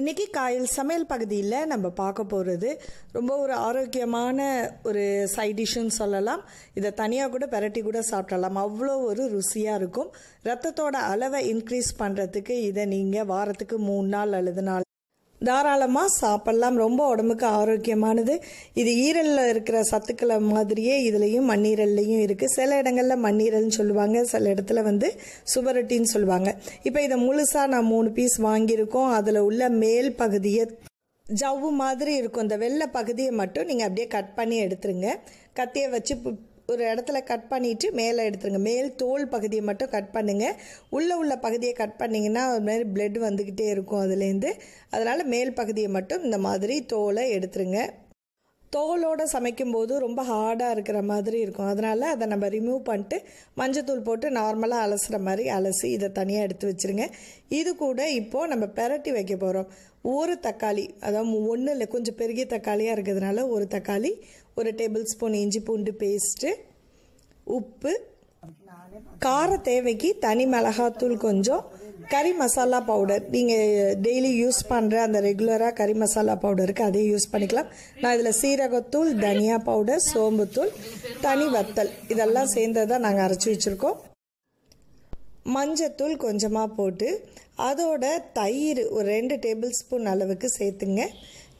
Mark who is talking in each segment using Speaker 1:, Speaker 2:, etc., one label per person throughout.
Speaker 1: இன்றைக்கி காயல் சமையல் பகுதியில் நம்ம பார்க்க போகிறது ரொம்ப ஒரு ஆரோக்கியமான ஒரு சைடிஷ்ஷுன்னு சொல்லலாம் இதை தனியாக கூட பெரட்டி கூட சாப்பிடலாம் அவ்வளோ ஒரு ருசியாக இருக்கும் ரத்தத்தோட அளவை இன்க்ரீஸ் பண்ணுறதுக்கு இதை நீங்கள் வாரத்துக்கு மூணு நாள் அல்லது நாள் தாராளமாக சாப்பிட்லாம் ரொம்ப உடம்புக்கு ஆரோக்கியமானது இது ஈரலில் இருக்கிற சத்துக்களை மாதிரியே இதுலேயும் மண்ணீரல்லையும் இருக்குது சில இடங்களில் மண்ணீரல்னு சொல்லுவாங்க சில இடத்துல வந்து சுவரொட்டின்னு சொல்லுவாங்க இப்போ இதை முழுசாக நான் மூணு பீஸ் வாங்கியிருக்கோம் அதில் உள்ள மேல் பகுதியை ஜவ்வு மாதிரி இருக்கும் இந்த வெள்ளை பகுதியை மட்டும் நீங்கள் அப்படியே கட் பண்ணி எடுத்துருங்க கத்தியை வச்சு ஒரு இடத்துல கட் பண்ணிவிட்டு மேலே எடுத்துருங்க மேல் தோல் பகுதியை மட்டும் கட் பண்ணுங்கள் உள்ளே உள்ள பகுதியை கட் பண்ணிங்கன்னா ஒரு மாதிரி பிளட் வந்துக்கிட்டே இருக்கும் அதுலேருந்து அதனால் மேல் பகுதியை மட்டும் இந்த மாதிரி தோலை எடுத்துருங்க தோலோடு சமைக்கும்போது ரொம்ப ஹார்டாக இருக்கிற மாதிரி இருக்கும் அதனால் அதை நம்ம ரிமூவ் பண்ணிட்டு மஞ்சத்தூள் போட்டு நார்மலாக அலசுகிற மாதிரி அலசி இதை தனியாக எடுத்து வச்சுருங்க இது கூட இப்போது நம்ம பெரட்டி வைக்க போகிறோம் ஒரு தக்காளி அதாவது ஒன்றும் இல்லை கொஞ்சம் பெருகிய தக்காளியாக இருக்கிறதுனால ஒரு தக்காளி ஒரு டேபிள் ஸ்பூன் இஞ்சி பூண்டு பேஸ்ட்டு உப்பு கார தேவைக்கு தனி மிளகாத்தூள் கொஞ்சம் கறி மசாலா பவுடர் நீங்கள் டெய்லி யூஸ் பண்ணுற அந்த ரெகுலராக கறி மசாலா பவுடருக்கு அதே யூஸ் பண்ணிக்கலாம் நான் இதில் சீரகத்தூள் தனியா பவுடர் சோம்புத்தூள் தனி வத்தல் இதெல்லாம் தான் நாங்கள் அரைச்சி வச்சுருக்கோம் மஞ்சத்தூள் கொஞ்சமாக போட்டு அதோட தயிர் ஒரு ரெண்டு டேபிள் ஸ்பூன் அளவுக்கு சேர்த்துங்க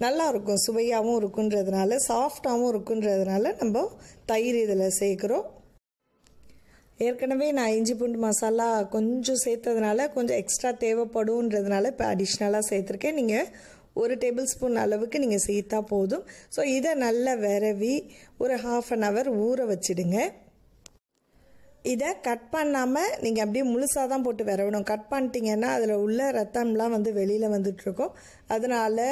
Speaker 1: நல்லா இருக்கும் சுவையாகவும் இருக்குன்றதுனால சாஃப்டாகவும் இருக்குன்றதுனால நம்ம தயிர் இதில் சேர்க்குறோம் ஏற்கனவே நான் இஞ்சி பூண்டு மசாலா கொஞ்சம் சேர்த்ததுனால கொஞ்சம் எக்ஸ்ட்ரா தேவைப்படும்ன்றதுனால இப்போ அடிஷ்னலாக சேர்த்துருக்கேன் நீங்கள் ஒரு டேபிள் ஸ்பூன் அளவுக்கு நீங்கள் சேர்த்தா போதும் ஸோ இதை நல்லா விரவி ஒரு ஹாஃப் அன் ஹவர் ஊற வச்சுடுங்க இதை கட் பண்ணாமல் நீங்கள் அப்படியே முழுசாக தான் போட்டு விரவணும் கட் பண்ணிட்டீங்கன்னா அதில் உள்ள ரத்தம்லாம் வந்து வெளியில் வந்துட்டுருக்கோம் அதனால்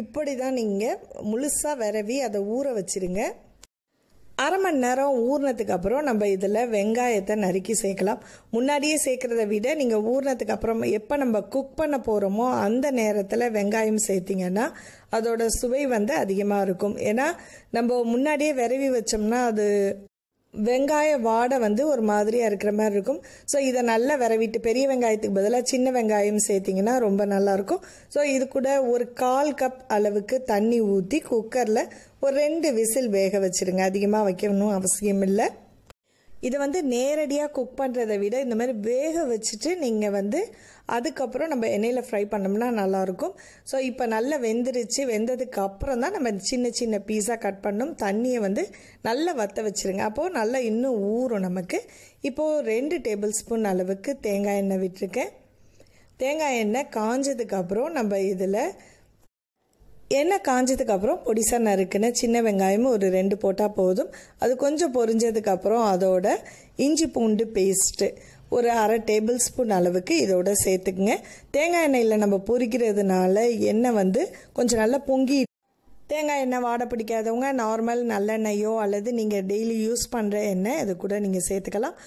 Speaker 1: இப்படி தான் நீங்கள் முழுசாக விரவி அதை ஊற வச்சுருங்க அரை மணி நேரம் ஊறினதுக்கு அப்புறம் நம்ம இதில் வெங்காயத்தை நறுக்கி சேர்க்கலாம் முன்னாடியே சேர்க்குறத விட நீங்கள் ஊறினதுக்கு அப்புறம் எப்போ நம்ம குக் பண்ண போகிறோமோ அந்த நேரத்தில் வெங்காயம் சேர்த்திங்கன்னா அதோட சுவை வந்து அதிகமாக இருக்கும் ஏன்னா நம்ம முன்னாடியே விரவி வச்சோம்னா அது வெங்காய வாடை வந்து ஒரு மாதிரியாக இருக்கிற மாதிரி இருக்கும் ஸோ இதை நல்லா விரவிட்டு பெரிய வெங்காயத்துக்கு பதிலாக சின்ன வெங்காயம் சேர்த்திங்கன்னா ரொம்ப நல்லாயிருக்கும் ஸோ இது கூட ஒரு கால் கப் அளவுக்கு தண்ணி ஊற்றி குக்கரில் ஒரு ரெண்டு விசில் வேக வச்சுருங்க அதிகமாக வைக்கணும் அவசியம் இல்லை இதை வந்து நேரடியாக குக் பண்ணுறதை விட இந்த மாதிரி வேக வச்சுட்டு நீங்கள் வந்து அதுக்கப்புறம் நம்ம எண்ணெயில் ஃப்ரை பண்ணோம்னா நல்லாயிருக்கும் ஸோ இப்போ நல்லா வெந்துருச்சு வெந்ததுக்கு அப்புறம் தான் நம்ம சின்ன சின்ன பீஸாக கட் பண்ணும் தண்ணியை வந்து நல்லா வற்ற வச்சுருங்க அப்போது நல்லா இன்னும் ஊறும் நமக்கு இப்போது ரெண்டு டேபிள் ஸ்பூன் அளவுக்கு தேங்காய் எண்ணெய் விட்டுருக்கேன் தேங்காய் எண்ணெய் காஞ்சதுக்கப்புறம் நம்ம இதில் எண்ணெய் அப்புறம் பொடிசா நறுக்குன சின்ன வெங்காயமும் ஒரு ரெண்டு போட்டால் போதும் அது கொஞ்சம் பொரிஞ்சதுக்கப்புறம் அதோட இஞ்சி பூண்டு பேஸ்ட்டு ஒரு அரை டேபிள் ஸ்பூன் அளவுக்கு இதோட சேர்த்துக்குங்க தேங்காய் எண்ணெயில் நம்ம பொரிக்கிறதுனால எண்ணெய் வந்து கொஞ்சம் நல்லா பொங்கி தேங்காய் எண்ணெய் வாடை பிடிக்காதவங்க நார்மல் நல்லெண்ணெயோ அல்லது நீங்கள் டெய்லி யூஸ் பண்ணுற எண்ணெய் அது கூட நீங்கள் சேர்த்துக்கலாம்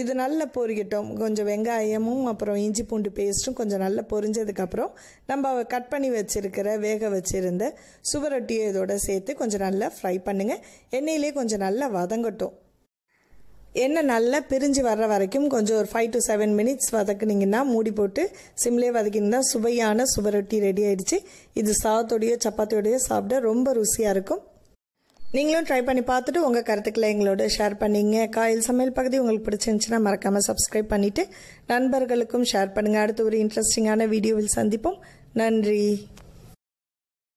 Speaker 1: இது நல்லா பொறிக்கட்டும் கொஞ்சம் வெங்காயமும் அப்புறம் இஞ்சி பூண்டு பேஸ்ட்டும் கொஞ்சம் நல்லா பொரிஞ்சதுக்கப்புறம் நம்ம கட் பண்ணி வச்சுருக்கிற வேக வச்சுருந்த சுவரொட்டியை இதோட சேர்த்து கொஞ்சம் நல்லா ஃப்ரை பண்ணுங்கள் எண்ணெயிலே கொஞ்சம் நல்லா வதங்கட்டும் எண்ணெய் நல்லா பிரிஞ்சு வர்ற வரைக்கும் கொஞ்சம் ஒரு ஃபைவ் டு செவன் மினிட்ஸ் வதக்குனிங்கன்னா மூடி போட்டு சிம்லே வதக்கினா சுவையான சுவரொட்டி ரெடி ஆயிடுச்சு இது சாதத்தோடையோ சப்பாத்தியோடையோ சாப்பிட ரொம்ப ருசியாக இருக்கும் நீங்களும் ட்ரை பண்ணி பார்த்துட்டு உங்கள் கருத்துக்களை எங்களோட ஷேர் பண்ணிங்க காயில் சமையல் பகுதி உங்களுக்கு பிடிச்சிருந்துச்சுன்னா மறக்காமல் சப்ஸ்கிரைப் பண்ணிவிட்டு நண்பர்களுக்கும் ஷேர் பண்ணுங்கள் அடுத்து ஒரு இன்ட்ரெஸ்டிங்கான வீடியோவில் சந்திப்போம் நன்றி